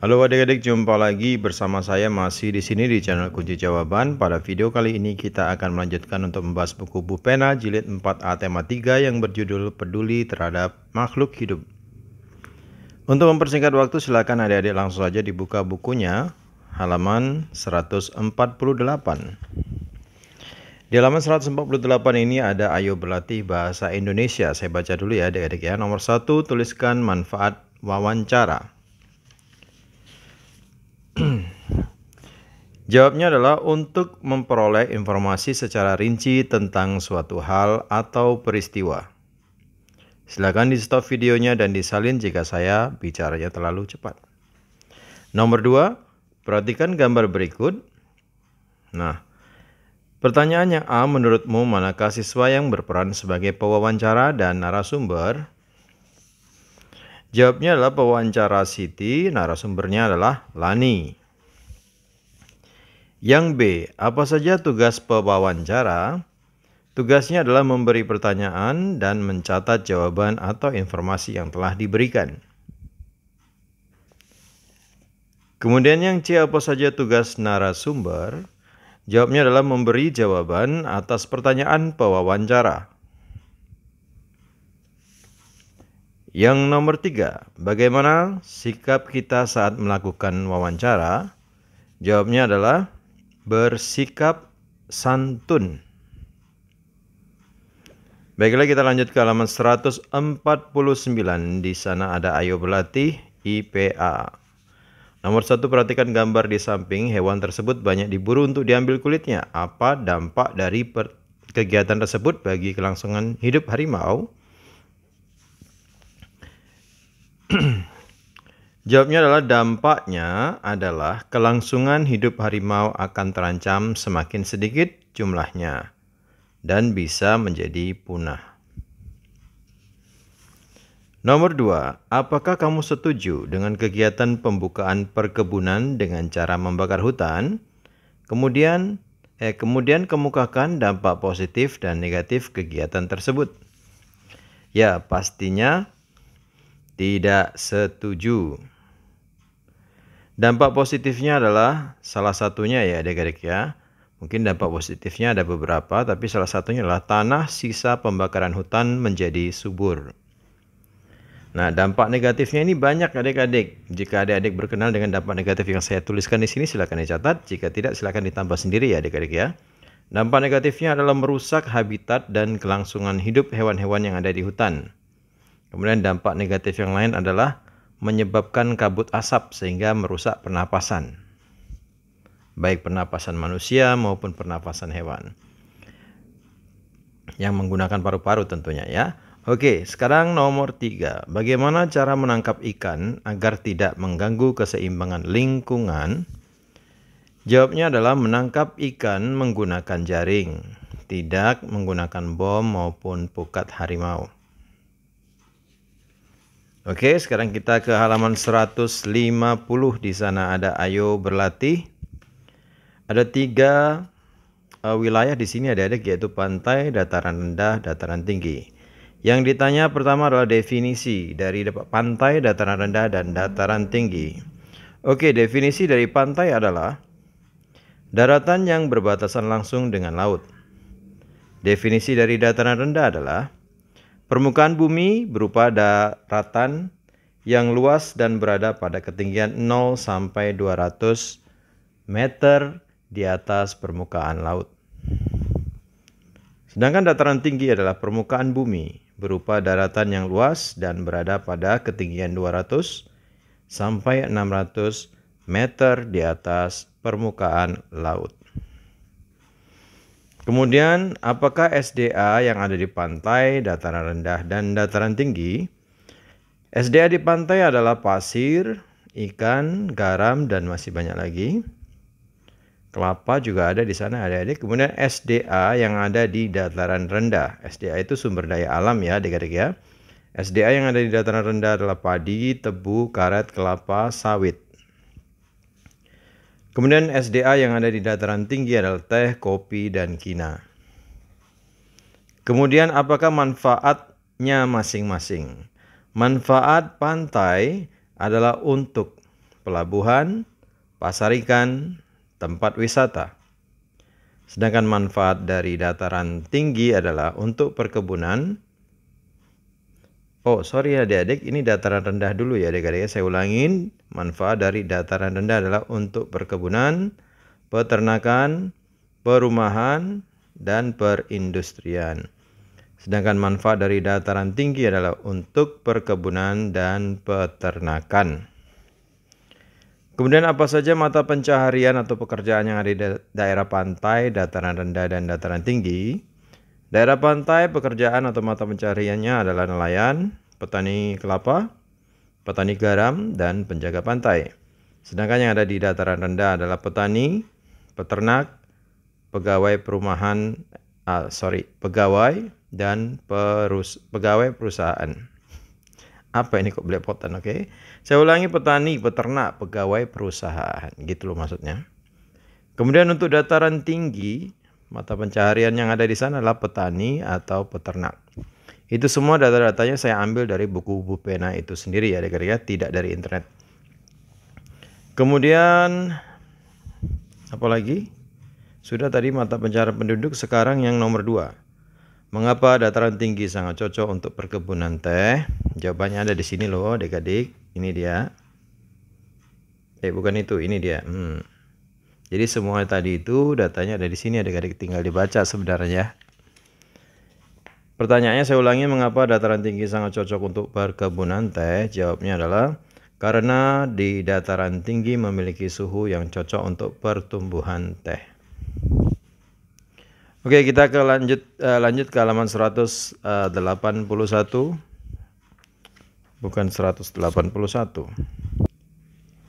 Halo adik-adik, jumpa lagi bersama saya masih di sini di channel Kunci Jawaban. Pada video kali ini kita akan melanjutkan untuk membahas buku Bu pena jilid 4A tema 3 yang berjudul Peduli terhadap makhluk hidup. Untuk mempersingkat waktu silakan adik-adik langsung saja dibuka bukunya halaman 148. Di halaman 148 ini ada ayo berlatih bahasa Indonesia. Saya baca dulu ya adik-adik ya. Nomor 1 tuliskan manfaat wawancara. Jawabnya adalah untuk memperoleh informasi secara rinci tentang suatu hal atau peristiwa. Silakan di stop videonya dan disalin jika saya bicaranya terlalu cepat. Nomor dua, perhatikan gambar berikut. Nah, pertanyaannya A, menurutmu manakah siswa yang berperan sebagai pewawancara dan narasumber? Jawabnya adalah pewawancara Siti, narasumbernya adalah Lani. Yang B, apa saja tugas pewawancara? Tugasnya adalah memberi pertanyaan dan mencatat jawaban atau informasi yang telah diberikan. Kemudian yang C, apa saja tugas narasumber? Jawabnya adalah memberi jawaban atas pertanyaan pewawancara. Yang nomor tiga, bagaimana sikap kita saat melakukan wawancara? Jawabnya adalah bersikap santun. Baiklah kita lanjut ke halaman 149. Di sana ada ayo berlatih IPA. Nomor satu perhatikan gambar di samping hewan tersebut banyak diburu untuk diambil kulitnya. Apa dampak dari kegiatan tersebut bagi kelangsungan hidup harimau? Jawabnya adalah dampaknya adalah kelangsungan hidup harimau akan terancam semakin sedikit jumlahnya dan bisa menjadi punah. Nomor dua, apakah kamu setuju dengan kegiatan pembukaan perkebunan dengan cara membakar hutan? Kemudian, eh, kemudian kemukakan dampak positif dan negatif kegiatan tersebut. Ya, pastinya tidak setuju. Dampak positifnya adalah salah satunya ya adik-adik ya. Mungkin dampak positifnya ada beberapa, tapi salah satunya adalah tanah sisa pembakaran hutan menjadi subur. Nah, dampak negatifnya ini banyak adik-adik. Jika adik-adik berkenal dengan dampak negatif yang saya tuliskan di sini, silakan dicatat. Jika tidak, silakan ditambah sendiri ya adik-adik ya. Dampak negatifnya adalah merusak habitat dan kelangsungan hidup hewan-hewan yang ada di hutan. Kemudian dampak negatif yang lain adalah menyebabkan kabut asap sehingga merusak pernapasan. Baik pernapasan manusia maupun pernapasan hewan. Yang menggunakan paru-paru tentunya ya. Oke, sekarang nomor tiga. Bagaimana cara menangkap ikan agar tidak mengganggu keseimbangan lingkungan? Jawabnya adalah menangkap ikan menggunakan jaring, tidak menggunakan bom maupun pukat harimau. Oke, sekarang kita ke halaman 150. Di sana ada ayo berlatih. Ada tiga uh, wilayah di sini ada adik yaitu pantai, dataran rendah, dataran tinggi. Yang ditanya pertama adalah definisi dari pantai, dataran rendah, dan dataran tinggi. Oke, definisi dari pantai adalah daratan yang berbatasan langsung dengan laut. Definisi dari dataran rendah adalah Permukaan bumi berupa daratan yang luas dan berada pada ketinggian 0 sampai 200 meter di atas permukaan laut. Sedangkan dataran tinggi adalah permukaan bumi berupa daratan yang luas dan berada pada ketinggian 200 sampai 600 meter di atas permukaan laut. Kemudian, apakah SDA yang ada di pantai, dataran rendah, dan dataran tinggi? SDA di pantai adalah pasir, ikan, garam, dan masih banyak lagi. Kelapa juga ada di sana adik-adik. Kemudian SDA yang ada di dataran rendah. SDA itu sumber daya alam ya adik-adik ya. SDA yang ada di dataran rendah adalah padi, tebu, karet, kelapa, sawit. Kemudian SDA yang ada di dataran tinggi adalah teh, kopi, dan kina. Kemudian apakah manfaatnya masing-masing? Manfaat pantai adalah untuk pelabuhan, pasar ikan, tempat wisata. Sedangkan manfaat dari dataran tinggi adalah untuk perkebunan, Oh, sorry ya adik-adik, ini dataran rendah dulu ya adik-adik. Ya. Saya ulangin, manfaat dari dataran rendah adalah untuk perkebunan, peternakan, perumahan, dan perindustrian. Sedangkan manfaat dari dataran tinggi adalah untuk perkebunan dan peternakan. Kemudian apa saja mata pencaharian atau pekerjaan yang ada di daerah pantai, dataran rendah, dan dataran tinggi? Daerah pantai pekerjaan atau mata pencariannya adalah nelayan, petani kelapa, petani garam, dan penjaga pantai. Sedangkan yang ada di dataran rendah adalah petani, peternak, pegawai perumahan, uh, sorry, pegawai dan perus pegawai perusahaan. Apa ini kok belepotan, oke? Okay? Saya ulangi petani, peternak, pegawai perusahaan, gitu loh maksudnya. Kemudian untuk dataran tinggi, Mata pencaharian yang ada di sana adalah petani atau peternak. Itu semua data-datanya saya ambil dari buku pena itu sendiri ya, dekat ya tidak dari internet. Kemudian apa lagi? Sudah tadi mata pencaharian penduduk, sekarang yang nomor dua. Mengapa dataran tinggi sangat cocok untuk perkebunan teh? Jawabannya ada di sini loh, dekat dek Ini dia. Eh, bukan itu, ini dia. Hmm. Jadi semua tadi itu datanya ada di sini ada adik tinggal dibaca sebenarnya. Pertanyaannya saya ulangi mengapa dataran tinggi sangat cocok untuk perkebunan teh? Jawabnya adalah karena di dataran tinggi memiliki suhu yang cocok untuk pertumbuhan teh. Oke, kita ke lanjut eh, lanjut ke halaman 181 eh, bukan 181.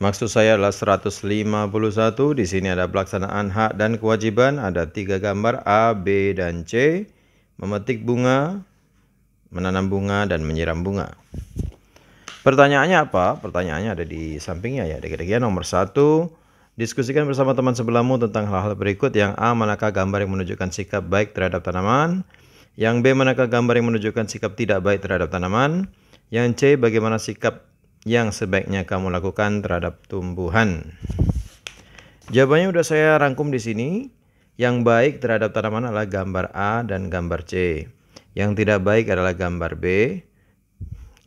Maksud saya adalah 151. Di sini ada pelaksanaan hak dan kewajiban. Ada tiga gambar A, B, dan C. Memetik bunga, menanam bunga, dan menyiram bunga. Pertanyaannya apa? Pertanyaannya ada di sampingnya ya. dekat kira nomor satu. Diskusikan bersama teman sebelahmu tentang hal-hal berikut. Yang A, manakah gambar yang menunjukkan sikap baik terhadap tanaman? Yang B, manakah gambar yang menunjukkan sikap tidak baik terhadap tanaman? Yang C, bagaimana sikap yang sebaiknya kamu lakukan terhadap tumbuhan? Jawabannya sudah saya rangkum di sini. Yang baik terhadap tanaman adalah gambar A dan gambar C. Yang tidak baik adalah gambar B.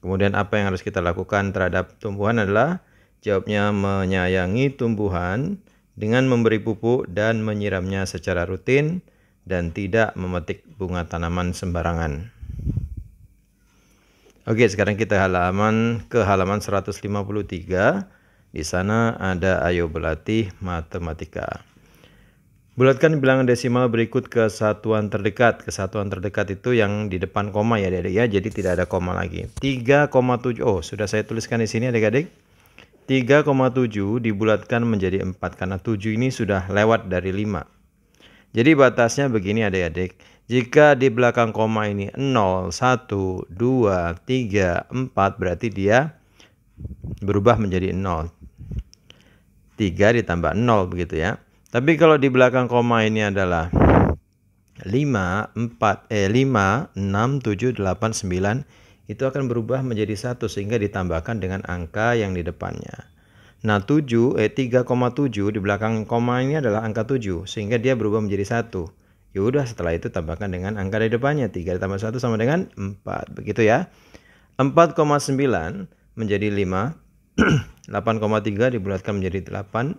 Kemudian apa yang harus kita lakukan terhadap tumbuhan adalah jawabnya menyayangi tumbuhan dengan memberi pupuk dan menyiramnya secara rutin dan tidak memetik bunga tanaman sembarangan. Oke, sekarang kita halaman ke halaman 153. Di sana ada ayo berlatih matematika. Bulatkan bilangan desimal berikut ke satuan terdekat. Kesatuan terdekat itu yang di depan koma ya adik ya. Jadi tidak ada koma lagi. 3,7. Oh, sudah saya tuliskan di sini adik-adik. 3,7 dibulatkan menjadi 4 karena 7 ini sudah lewat dari 5. Jadi batasnya begini adik-adik. Jika di belakang koma ini 0, 1, 2, 3, 4 berarti dia berubah menjadi 0. 3 ditambah 0 begitu ya. Tapi kalau di belakang koma ini adalah 5, 4, eh 5, 6, 7, 8, 9 itu akan berubah menjadi 1 sehingga ditambahkan dengan angka yang di depannya. Nah 7, eh 3,7 di belakang koma ini adalah angka 7 sehingga dia berubah menjadi 1. Ya udah setelah itu tambahkan dengan angka di depannya. 3 ditambah 1 sama dengan 4. Begitu ya. 4,9 menjadi 5. 8,3 dibulatkan menjadi 8.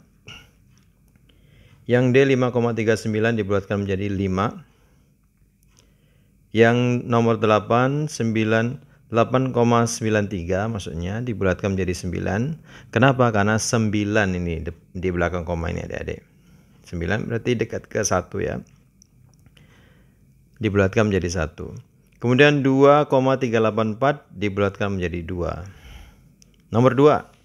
Yang D 5,39 dibulatkan menjadi 5. Yang nomor 8 9 8,93 maksudnya dibulatkan menjadi 9. Kenapa? Karena 9 ini di belakang koma ini adik-adik. 9 berarti dekat ke 1 ya dibulatkan menjadi satu. Kemudian 2,384 dibulatkan menjadi 2. Nomor 2.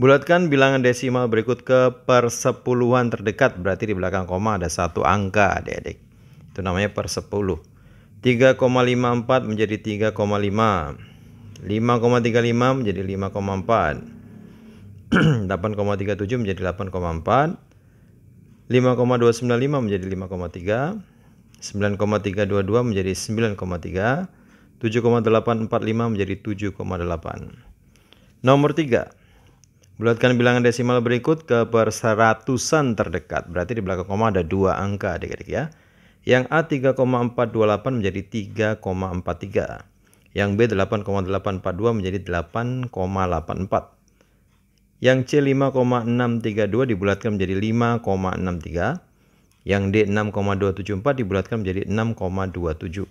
Bulatkan bilangan desimal berikut ke persepuluhan terdekat. Berarti di belakang koma ada satu angka adik-adik. Itu namanya persepuluh. 3,54 menjadi 3,5. 5,35 menjadi 5,4. 8,37 menjadi 8,4. 5,295 menjadi 5,3. 9,322 menjadi 9,3, 7,845 menjadi 7,8. Nomor 3. Bulatkan bilangan desimal berikut ke perseratusan terdekat. Berarti di belakang koma ada dua angka adik-adik ya. Yang A 3,428 menjadi 3,43. Yang B 8,842 menjadi 8,84. Yang C 5,632 dibulatkan menjadi 5,63 yang D 6,274 dibulatkan menjadi 6,27.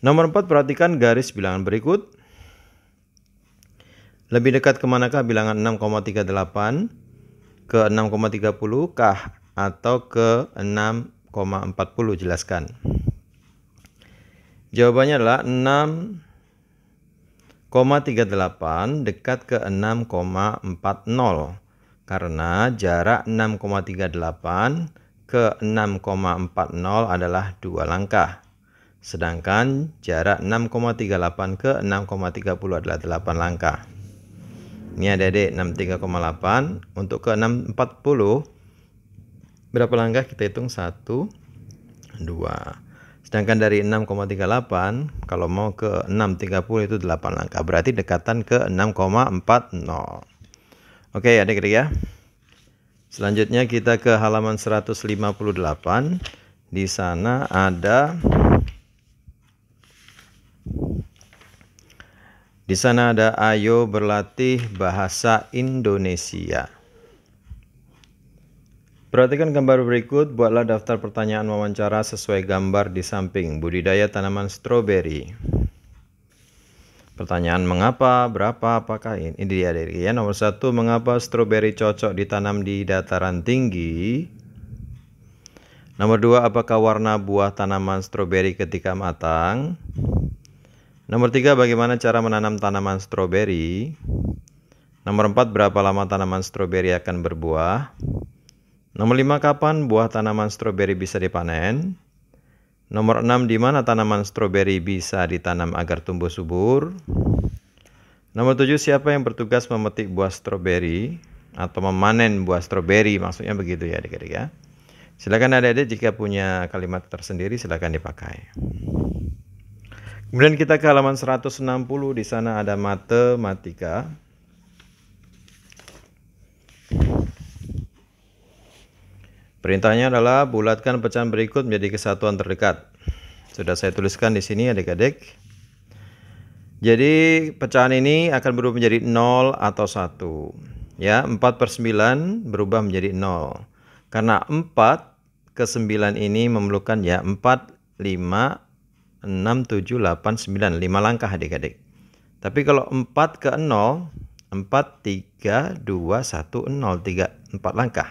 Nomor 4 perhatikan garis bilangan berikut. Lebih dekat ke manakah bilangan 6,38 ke 6,30 kah atau ke 6,40 jelaskan. Jawabannya adalah 6,38 dekat ke 6,40. Karena jarak 6,38 ke 6,40 adalah dua langkah. Sedangkan jarak 6,38 ke 6,30 adalah 8 langkah. Ini ada adik 63,8 untuk ke 640 berapa langkah kita hitung 1 2 Sedangkan dari 6,38 kalau mau ke 6,30 itu 8 langkah. Berarti dekatan ke 6,40. Oke, okay, Adik-adik ya. Selanjutnya kita ke halaman 158. Di sana ada Di sana ada ayo berlatih bahasa Indonesia. Perhatikan gambar berikut, buatlah daftar pertanyaan wawancara sesuai gambar di samping budidaya tanaman stroberi. Pertanyaan mengapa, berapa, apakah ini? Ini dia dari ya. Nomor satu, mengapa stroberi cocok ditanam di dataran tinggi? Nomor dua, apakah warna buah tanaman stroberi ketika matang? Nomor tiga, bagaimana cara menanam tanaman stroberi? Nomor empat, berapa lama tanaman stroberi akan berbuah? Nomor lima, kapan buah tanaman stroberi bisa dipanen? Nomor 6 di mana tanaman stroberi bisa ditanam agar tumbuh subur? Nomor 7 siapa yang bertugas memetik buah stroberi atau memanen buah stroberi maksudnya begitu ya Adik-adik ya. Silakan Adik-adik jika punya kalimat tersendiri silakan dipakai. Kemudian kita ke halaman 160 di sana ada matematika. Perintahnya adalah bulatkan pecahan berikut menjadi kesatuan terdekat. Sudah saya tuliskan di sini adik-adik. Jadi pecahan ini akan berubah menjadi 0 atau 1. Ya, 4 per 9 berubah menjadi 0. Karena 4 ke 9 ini memerlukan ya 4, 5, 6, 7, 8, 9. 5 langkah adik-adik. Tapi kalau 4 ke 0, 4, 3, 2, 1, 0, 3, 4 langkah.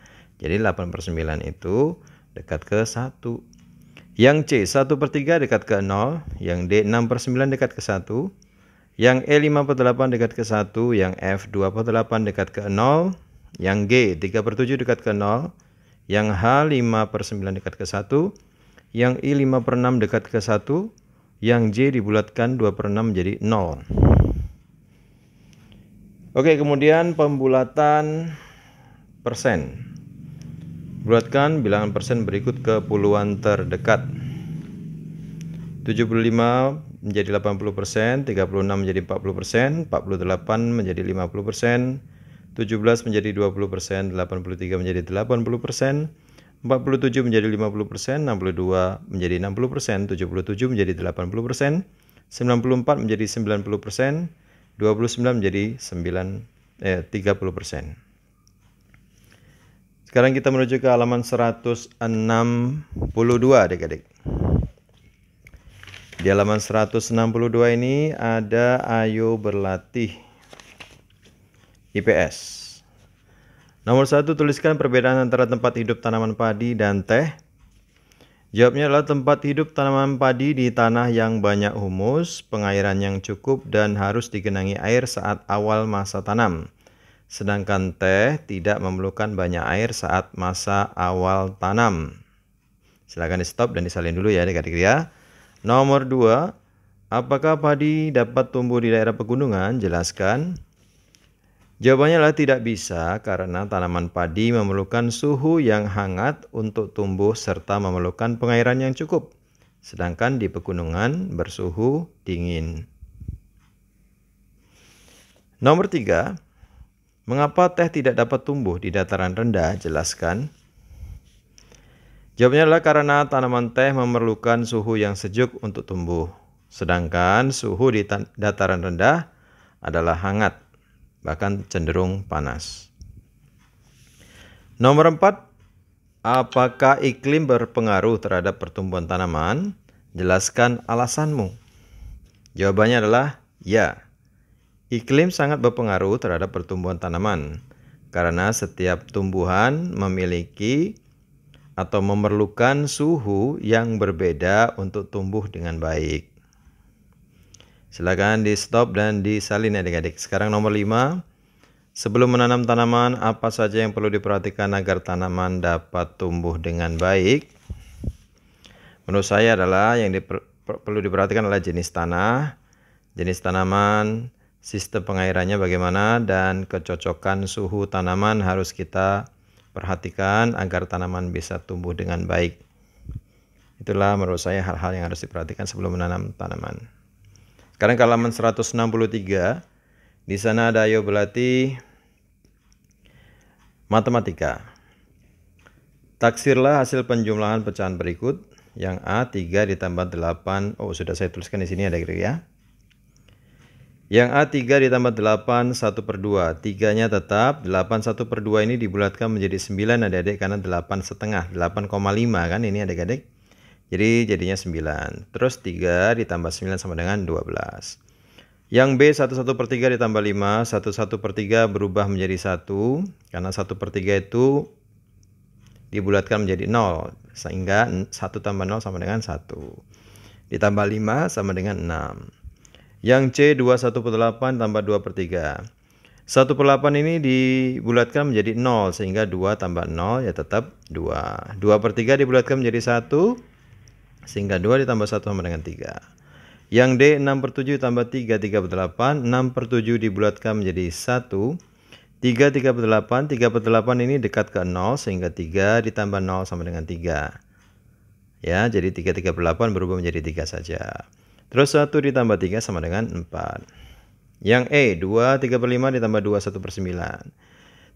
Jadi 8 per 9 itu dekat ke 1. Yang C 1 per 3 dekat ke 0. Yang D 6 per 9 dekat ke 1. Yang E 5 per 8 dekat ke 1. Yang F 2 per 8 dekat ke 0. Yang G 3 per 7 dekat ke 0. Yang H 5 per 9 dekat ke 1. Yang I 5 per 6 dekat ke 1. Yang J dibulatkan 2 per 6 jadi 0. Oke kemudian pembulatan persen. Bulatkan bilangan persen berikut ke puluhan terdekat. 75 menjadi 80 persen, 36 menjadi 40 persen, 48 menjadi 50 persen, 17 menjadi 20 persen, 83 menjadi 80 persen, 47 menjadi 50 persen, 62 menjadi 60 persen, 77 menjadi 80 persen, 94 menjadi 90 persen, 29 menjadi 9 eh 30 persen. Sekarang kita menuju ke halaman 162 adik-adik. Di halaman 162 ini ada ayo berlatih IPS. Nomor 1 tuliskan perbedaan antara tempat hidup tanaman padi dan teh. Jawabnya adalah tempat hidup tanaman padi di tanah yang banyak humus, pengairan yang cukup dan harus digenangi air saat awal masa tanam. Sedangkan teh tidak memerlukan banyak air saat masa awal tanam. Silakan di stop dan disalin dulu ya dekat ya. Nomor 2, apakah padi dapat tumbuh di daerah pegunungan? Jelaskan. Jawabannya adalah tidak bisa karena tanaman padi memerlukan suhu yang hangat untuk tumbuh serta memerlukan pengairan yang cukup. Sedangkan di pegunungan bersuhu dingin. Nomor 3, Mengapa teh tidak dapat tumbuh di dataran rendah? Jelaskan. Jawabnya adalah karena tanaman teh memerlukan suhu yang sejuk untuk tumbuh. Sedangkan suhu di dataran rendah adalah hangat, bahkan cenderung panas. Nomor 4, apakah iklim berpengaruh terhadap pertumbuhan tanaman? Jelaskan alasanmu. Jawabannya adalah ya. Iklim sangat berpengaruh terhadap pertumbuhan tanaman karena setiap tumbuhan memiliki atau memerlukan suhu yang berbeda untuk tumbuh dengan baik. Silakan di stop dan disalin adik-adik. Sekarang nomor 5. Sebelum menanam tanaman, apa saja yang perlu diperhatikan agar tanaman dapat tumbuh dengan baik? Menurut saya adalah yang diper perlu diperhatikan adalah jenis tanah, jenis tanaman, sistem pengairannya bagaimana dan kecocokan suhu tanaman harus kita perhatikan agar tanaman bisa tumbuh dengan baik. Itulah menurut saya hal-hal yang harus diperhatikan sebelum menanam tanaman. Sekarang ke halaman 163. Di sana ada ayo belati matematika. Taksirlah hasil penjumlahan pecahan berikut yang A 3 ditambah 8. Oh, sudah saya tuliskan di sini ada ya. Yang A3 ditambah 8 1 per 2 3 nya tetap 8 1 per 2 ini dibulatkan menjadi 9 adik-adik karena 8 setengah 8,5 kan ini adik-adik Jadi jadinya 9 Terus 3 ditambah 9 sama dengan 12 yang B 1 1 per 3 ditambah 5, 1 1 per 3 berubah menjadi 1, karena 1 per 3 itu dibulatkan menjadi 0, sehingga 1 tambah 0 sama dengan 1. Ditambah 5 sama dengan 6. Yang C 2 1 per 8 tambah 2 per 3. 1 per 8 ini dibulatkan menjadi 0 sehingga 2 tambah 0 ya tetap 2. 2 per 3 dibulatkan menjadi 1 sehingga 2 ditambah 1 sama dengan 3. Yang D 6 per 7 tambah 3 3 per 8 6 per 7 dibulatkan menjadi 1 3 3 per 8 3 per 8 ini dekat ke 0 sehingga 3 ditambah 0 sama dengan 3 Ya jadi 3 3 per 8 berubah menjadi 3 saja Terus 1 ditambah 3 sama dengan 4. Yang E, 2, 3 per 5 ditambah 2, 1 per 9.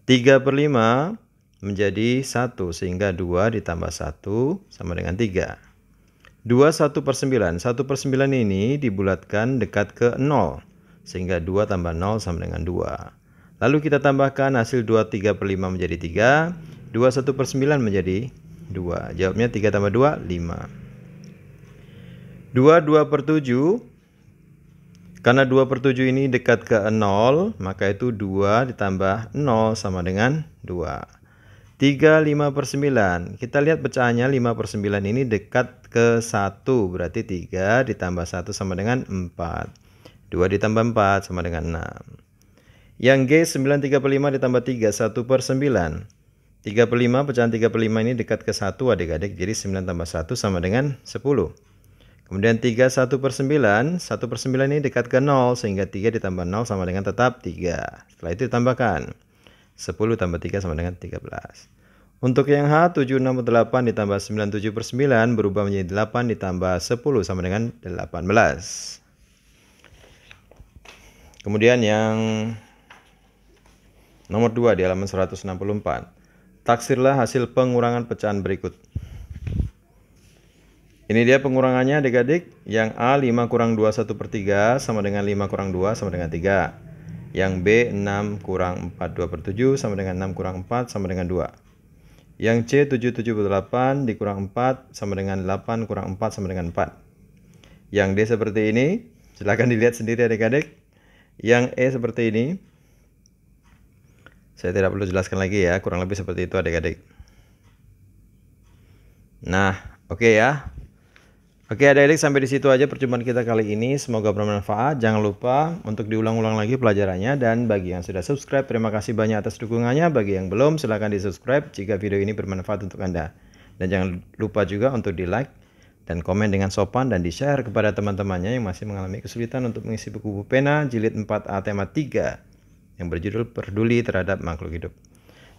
3 per 5 menjadi 1, sehingga 2 ditambah 1 sama dengan 3. 2, 1 per 9. 1 per 9 ini dibulatkan dekat ke 0, sehingga 2 tambah 0 sama dengan 2. Lalu kita tambahkan hasil 2, 3 per 5 menjadi 3, 2, 1 per 9 menjadi 2. Jawabnya 3 tambah 2, 5. 2 2 per 7 karena 2 per 7 ini dekat ke 0 maka itu 2 ditambah 0 sama dengan 2 3 5 per 9 kita lihat pecahannya 5 per 9 ini dekat ke 1 berarti 3 ditambah 1 sama dengan 4 2 ditambah 4 sama dengan 6 yang G 9 3 per 5 ditambah 3 1 per 9 3 per 5 pecahan 3 per 5 ini dekat ke 1 adik-adik jadi 9 tambah 1 sama dengan 10 Kemudian 3 1 per 9, 1 per 9 ini dekat ke 0 sehingga 3 ditambah 0 sama dengan tetap 3. Setelah itu ditambahkan 10 tambah 3 sama dengan 13. Untuk yang H 7 6 8 ditambah 9 7 per 9 berubah menjadi 8 ditambah 10 sama dengan 18. Kemudian yang nomor 2 di halaman 164. Taksirlah hasil pengurangan pecahan berikut. Ini dia pengurangannya adik-adik. Yang A 5 kurang 2 1 per 3 sama dengan 5 kurang 2 sama dengan 3. Yang B 6 kurang 4 2 per 7 sama dengan 6 kurang 4 sama dengan 2. Yang C 7 7 per 8 dikurang 4 sama dengan 8 kurang 4 sama dengan 4. Yang D seperti ini. Silahkan dilihat sendiri adik-adik. Yang E seperti ini. Saya tidak perlu jelaskan lagi ya. Kurang lebih seperti itu adik-adik. Nah, oke okay ya. Oke ada adik sampai di situ aja perjumpaan kita kali ini. Semoga bermanfaat. Jangan lupa untuk diulang-ulang lagi pelajarannya. Dan bagi yang sudah subscribe, terima kasih banyak atas dukungannya. Bagi yang belum, silahkan di subscribe jika video ini bermanfaat untuk Anda. Dan jangan lupa juga untuk di like dan komen dengan sopan dan di-share kepada teman-temannya yang masih mengalami kesulitan untuk mengisi buku pena jilid 4A tema 3 yang berjudul Peduli Terhadap Makhluk Hidup.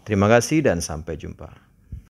Terima kasih dan sampai jumpa.